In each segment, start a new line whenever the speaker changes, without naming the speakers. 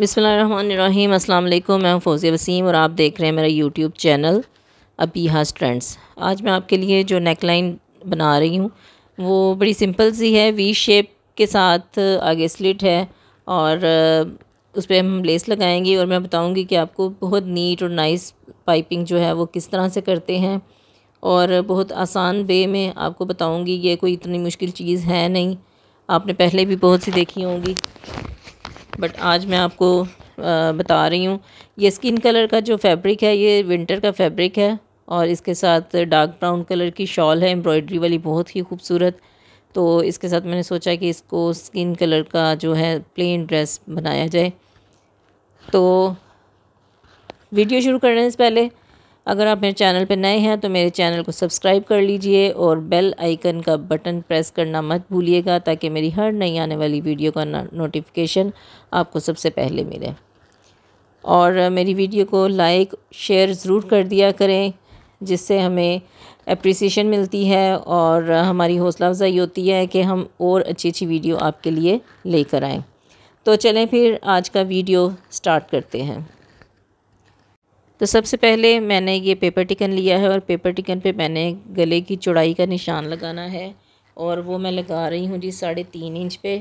बिसमीम अल्लाम मैं फौजिया वसीम और आप देख रहे हैं मेरा यूट्यूब चैनल अबी ट्रेंड्स आज मैं आपके लिए जो नेकलाइन बना रही हूँ वो बड़ी सिंपल सी है वी शेप के साथ आगे स्लिट है और उस पर हम लेस लगाएंगे और मैं बताऊंगी कि आपको बहुत नीट और नाइस पाइपिंग जो है वो किस तरह से करते हैं और बहुत आसान वे में आपको बताऊँगी ये कोई इतनी मुश्किल चीज़ है नहीं आपने पहले भी बहुत सी देखी होंगी बट आज मैं आपको बता रही हूँ ये स्किन कलर का जो फैब्रिक है ये विंटर का फैब्रिक है और इसके साथ डार्क ब्राउन कलर की शॉल है एम्ब्रॉयडरी वाली बहुत ही खूबसूरत तो इसके साथ मैंने सोचा कि इसको स्किन कलर का जो है प्लेन ड्रेस बनाया जाए तो वीडियो शुरू करने से पहले अगर आप मेरे चैनल पर नए हैं तो मेरे चैनल को सब्सक्राइब कर लीजिए और बेल आइकन का बटन प्रेस करना मत भूलिएगा ताकि मेरी हर नई आने वाली वीडियो का नोटिफिकेशन आपको सबसे पहले मिले और मेरी वीडियो को लाइक शेयर ज़रूर कर दिया करें जिससे हमें अप्रिसिएशन मिलती है और हमारी हौसला अफजाई होती है कि हम और अच्छी अच्छी वीडियो आपके लिए लेकर आएँ तो चलें फिर आज का वीडियो स्टार्ट करते हैं तो सबसे पहले मैंने ये पेपर टिकन लिया है और पेपर टिकन पे मैंने गले की चौड़ाई का निशान लगाना है और वो मैं लगा रही हूँ जी साढ़े तीन इंच पे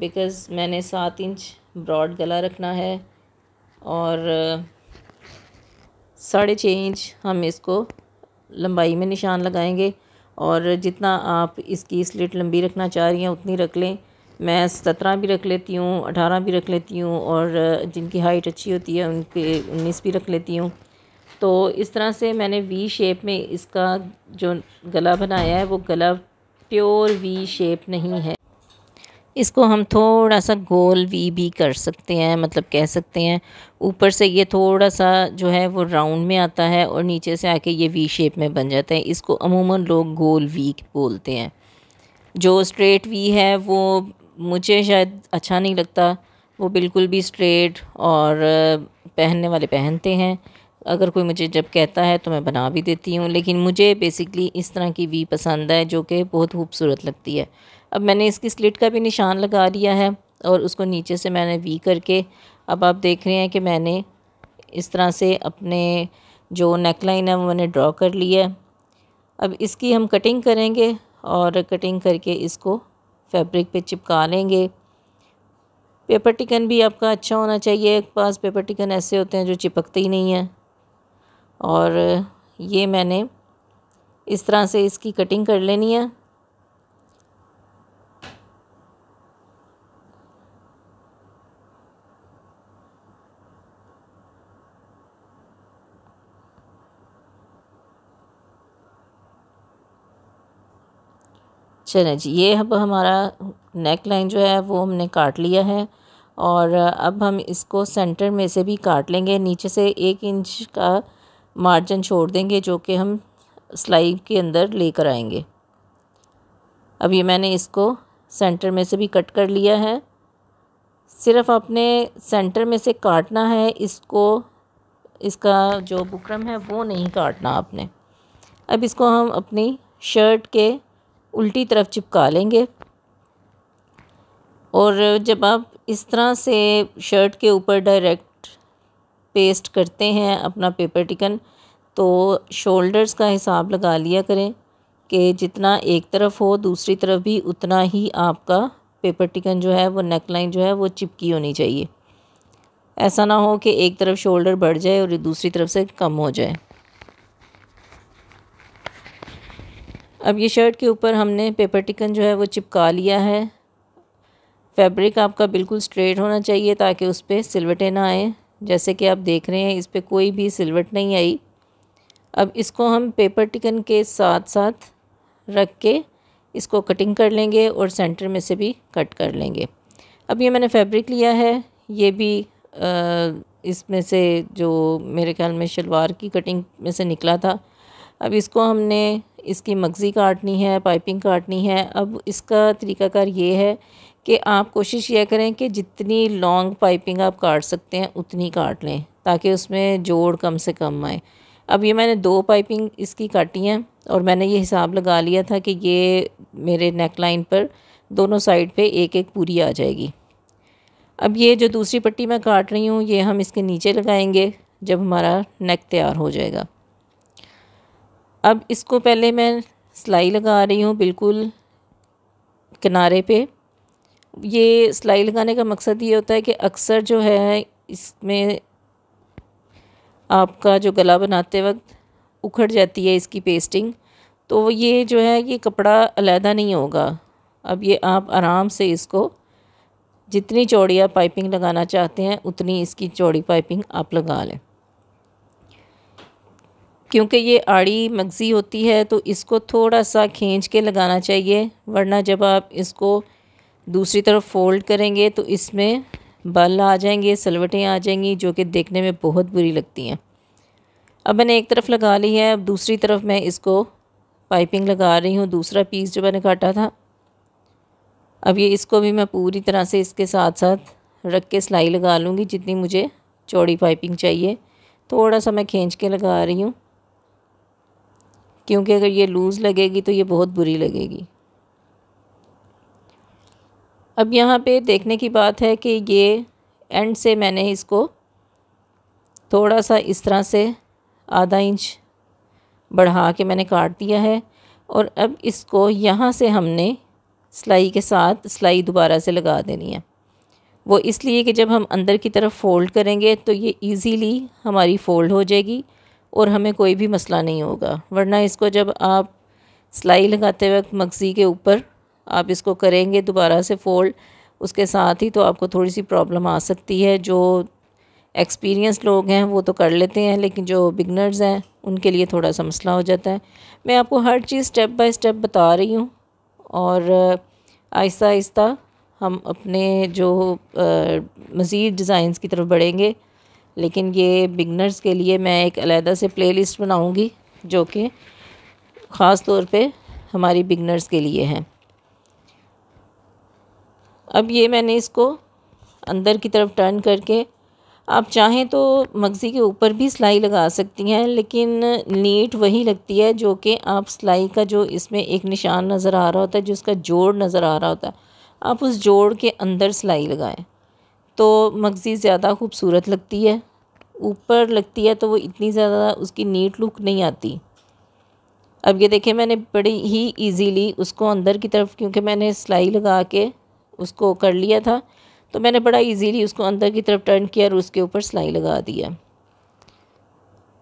बिकॉज़ मैंने सात इंच ब्रॉड गला रखना है और साढ़े छः इंच हम इसको लंबाई में निशान लगाएंगे और जितना आप इसकी स्लिट लंबी रखना चाह रही हैं उतनी रख लें मैं सत्रह भी रख लेती हूँ अठारह भी रख लेती हूँ और जिनकी हाइट अच्छी होती है उनके उन्नीस भी रख लेती हूँ तो इस तरह से मैंने वी शेप में इसका जो गला बनाया है वो गला प्योर वी शेप नहीं है इसको हम थोड़ा सा गोल वी भी कर सकते हैं मतलब कह सकते हैं ऊपर से ये थोड़ा सा जो है वो राउंड में आता है और नीचे से आके ये वी शेप में बन जाता है इसको अमूमन लोग गोल वी बोलते हैं जो स्ट्रेट वी है वो मुझे शायद अच्छा नहीं लगता वो बिल्कुल भी स्ट्रेट और पहनने वाले पहनते हैं अगर कोई मुझे जब कहता है तो मैं बना भी देती हूँ लेकिन मुझे बेसिकली इस तरह की वी पसंद है जो कि बहुत खूबसूरत लगती है अब मैंने इसकी स्लिट का भी निशान लगा दिया है और उसको नीचे से मैंने वी करके अब आप देख रहे हैं कि मैंने इस तरह से अपने जो नेकलाइन है वो मैंने ड्रॉ कर लिया है अब इसकी हम कटिंग करेंगे और कटिंग करके इसको फैब्रिक पे चिपका लेंगे पेपर टिकन भी आपका अच्छा होना चाहिए एक पास पेपर टिकन ऐसे होते हैं जो चिपकते ही नहीं हैं और ये मैंने इस तरह से इसकी कटिंग कर लेनी है चलें जी ये अब हमारा नेक लाइन जो है वो हमने काट लिया है और अब हम इसको सेंटर में से भी काट लेंगे नीचे से एक इंच का मार्जिन छोड़ देंगे जो कि हम सिलाई के अंदर लेकर आएंगे अब ये मैंने इसको सेंटर में से भी कट कर लिया है सिर्फ आपने सेंटर में से काटना है इसको इसका जो बुकरम है वो नहीं काटना आपने अब इसको हम अपनी शर्ट के उल्टी तरफ चिपका लेंगे और जब आप इस तरह से शर्ट के ऊपर डायरेक्ट पेस्ट करते हैं अपना पेपर टिकन तो शोल्डर्स का हिसाब लगा लिया करें कि जितना एक तरफ हो दूसरी तरफ भी उतना ही आपका पेपर टिकन जो है वो नेक लाइन जो है वो चिपकी होनी चाहिए ऐसा ना हो कि एक तरफ शोल्डर बढ़ जाए और दूसरी तरफ से कम हो जाए अब ये शर्ट के ऊपर हमने पेपर टिकन जो है वो चिपका लिया है फैब्रिक आपका बिल्कुल स्ट्रेट होना चाहिए ताकि उस पर सिलवटें ना आए जैसे कि आप देख रहे हैं इस पर कोई भी सिलवट नहीं आई अब इसको हम पेपर टिकन के साथ साथ रख के इसको कटिंग कर लेंगे और सेंटर में से भी कट कर लेंगे अब ये मैंने फैब्रिक लिया है ये भी इसमें से जो मेरे ख्याल में शलवार की कटिंग में से निकला था अब इसको हमने इसकी मगज़ी काटनी है पाइपिंग काटनी है अब इसका तरीकाकार ये है कि आप कोशिश यह करें कि जितनी लॉन्ग पाइपिंग आप काट सकते हैं उतनी काट लें ताकि उसमें जोड़ कम से कम आए अब ये मैंने दो पाइपिंग इसकी काटी हैं और मैंने ये हिसाब लगा लिया था कि ये मेरे नेक लाइन पर दोनों साइड पे एक एक पूरी आ जाएगी अब ये जो दूसरी पट्टी मैं काट रही हूँ ये हम इसके नीचे लगाएंगे जब हमारा नेक तैयार हो जाएगा अब इसको पहले मैं सिलाई लगा रही हूँ बिल्कुल किनारे पे ये सिलाई लगाने का मकसद ये होता है कि अक्सर जो है इसमें आपका जो गला बनाते वक्त उखड़ जाती है इसकी पेस्टिंग तो ये जो है ये कपड़ा अलहदा नहीं होगा अब ये आप आराम से इसको जितनी चौड़ी आप पाइपिंग लगाना चाहते हैं उतनी इसकी चौड़ी पाइपिंग आप लगा लें क्योंकि ये आड़ी मगज़ी होती है तो इसको थोड़ा सा खींच के लगाना चाहिए वरना जब आप इसको दूसरी तरफ फोल्ड करेंगे तो इसमें बल आ जाएंगे सलवटें आ जाएंगी जो कि देखने में बहुत बुरी लगती हैं अब मैंने एक तरफ लगा ली है अब दूसरी तरफ मैं इसको पाइपिंग लगा रही हूँ दूसरा पीस जो मैंने काटा था अब ये इसको भी मैं पूरी तरह से इसके साथ साथ रख के सिलाई लगा लूँगी जितनी मुझे चौड़ी पाइपिंग चाहिए थोड़ा सा मैं खींच के लगा रही हूँ क्योंकि अगर ये लूज़ लगेगी तो ये बहुत बुरी लगेगी अब यहाँ पे देखने की बात है कि ये एंड से मैंने इसको थोड़ा सा इस तरह से आधा इंच बढ़ा के मैंने काट दिया है और अब इसको यहाँ से हमने सिलाई के साथ सिलाई दोबारा से लगा देनी है वो इसलिए कि जब हम अंदर की तरफ फ़ोल्ड करेंगे तो ये इजीली हमारी फ़ोल्ड हो जाएगी और हमें कोई भी मसला नहीं होगा वरना इसको जब आप सिलाई लगाते वक्त मक्सी के ऊपर आप इसको करेंगे दोबारा से फ़ोल्ड उसके साथ ही तो आपको थोड़ी सी प्रॉब्लम आ सकती है जो एक्सपीरियंस लोग हैं वो तो कर लेते हैं लेकिन जो बिगनर्स हैं उनके लिए थोड़ा सा मसला हो जाता है मैं आपको हर चीज़ स्टेप बाय स्टेप बता रही हूँ और आहिस्ता आहिस्ता हम अपने जो मज़ीद डिज़ाइंस की तरफ बढ़ेंगे लेकिन ये बिगनर्स के लिए मैं एक अलहदा से प्लेलिस्ट बनाऊंगी जो कि ख़ास तौर पे हमारी बिगनर्स के लिए है अब ये मैंने इसको अंदर की तरफ टर्न करके आप चाहें तो मगज़ी के ऊपर भी सिलाई लगा सकती हैं लेकिन नीट वही लगती है जो कि आप सिलाई का जो इसमें एक निशान नज़र आ रहा होता है जिसका जोड़ नज़र आ रहा होता है आप उस जोड़ के अंदर सिलाई लगाएं तो मगज़ी ज़्यादा खूबसूरत लगती है ऊपर लगती है तो वो इतनी ज़्यादा उसकी नीट लुक नहीं आती अब ये देखें मैंने बड़ी ही इजीली उसको अंदर की तरफ क्योंकि मैंने सिलाई लगा के उसको कर लिया था तो मैंने बड़ा इजीली उसको अंदर की तरफ टर्न किया और उसके ऊपर सिलाई लगा दिया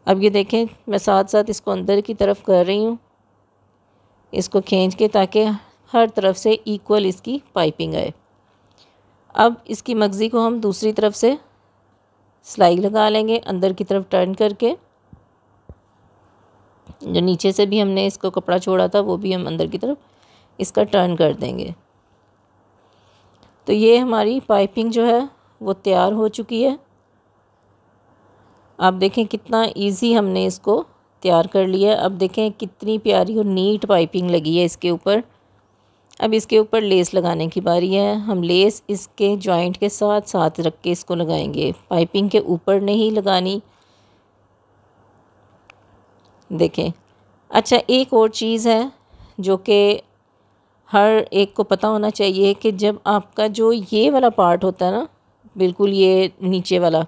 अब ये देखें मैं साथ साथ इसको अंदर की तरफ कर रही हूँ इसको खींच के ताकि हर तरफ से इक्वल इसकी पाइपिंग आए अब इसकी मगज़ी को हम दूसरी तरफ से सिलाई लगा लेंगे अंदर की तरफ टर्न करके जो नीचे से भी हमने इसको कपड़ा छोड़ा था वो भी हम अंदर की तरफ इसका टर्न कर देंगे तो ये हमारी पाइपिंग जो है वो तैयार हो चुकी है आप देखें कितना इजी हमने इसको तैयार कर लिया अब देखें कितनी प्यारी और नीट पाइपिंग लगी है इसके ऊपर अब इसके ऊपर लेस लगाने की बारी है हम लेस इसके जॉइंट के साथ साथ रख के इसको लगाएंगे पाइपिंग के ऊपर नहीं लगानी देखें अच्छा एक और चीज़ है जो कि हर एक को पता होना चाहिए कि जब आपका जो ये वाला पार्ट होता है ना बिल्कुल ये नीचे वाला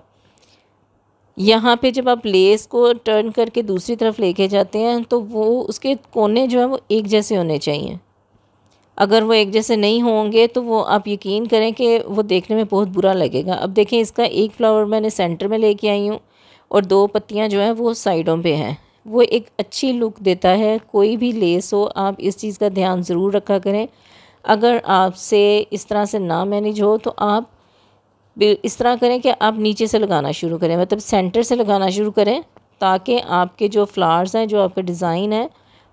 यहाँ पे जब आप लेस को टर्न करके दूसरी तरफ लेके जाते हैं तो वो उसके कोने जो है वो एक जैसे होने चाहिए अगर वो एक जैसे नहीं होंगे तो वो आप यकीन करें कि वो देखने में बहुत बुरा लगेगा अब देखें इसका एक फ्लावर मैंने सेंटर में लेके आई हूँ और दो पत्तियाँ जो हैं वो साइडों पे हैं वो एक अच्छी लुक देता है कोई भी लेस हो आप इस चीज़ का ध्यान ज़रूर रखा करें अगर आपसे इस तरह से ना मैनेज हो तो आप इस तरह करें कि आप नीचे से लगाना शुरू करें मतलब सेंटर से लगाना शुरू करें ताकि आपके जो फ्लावर्स हैं जो आपके डिज़ाइन हैं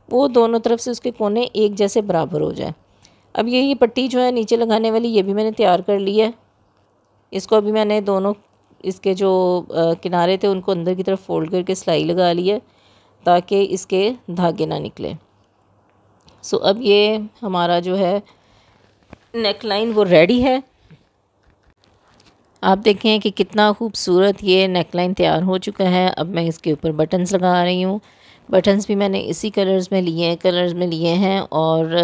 वो दोनों तरफ से उसके कोने एक जैसे बराबर हो जाए अब ये ये पट्टी जो है नीचे लगाने वाली ये भी मैंने तैयार कर ली है इसको अभी मैंने दोनों इसके जो किनारे थे उनको अंदर की तरफ फोल्ड करके सिलाई लगा ली है ताकि इसके धागे ना निकले सो अब ये हमारा जो है नेक लाइन वो रेडी है आप देखें कि कितना खूबसूरत ये नेक लाइन तैयार हो चुका है अब मैं इसके ऊपर बटन्स लगा रही हूँ बटन्स भी मैंने इसी कलर्स में लिए हैं कलर्स में लिए हैं और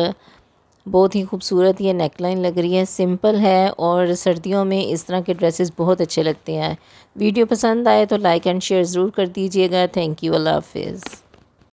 बहुत ही खूबसूरत ये नेकलाइन लग रही है सिंपल है और सर्दियों में इस तरह के ड्रेसेस बहुत अच्छे लगते हैं वीडियो पसंद आए तो लाइक एंड शेयर ज़रूर कर दीजिएगा थैंक यू अल्लाह हाफिज़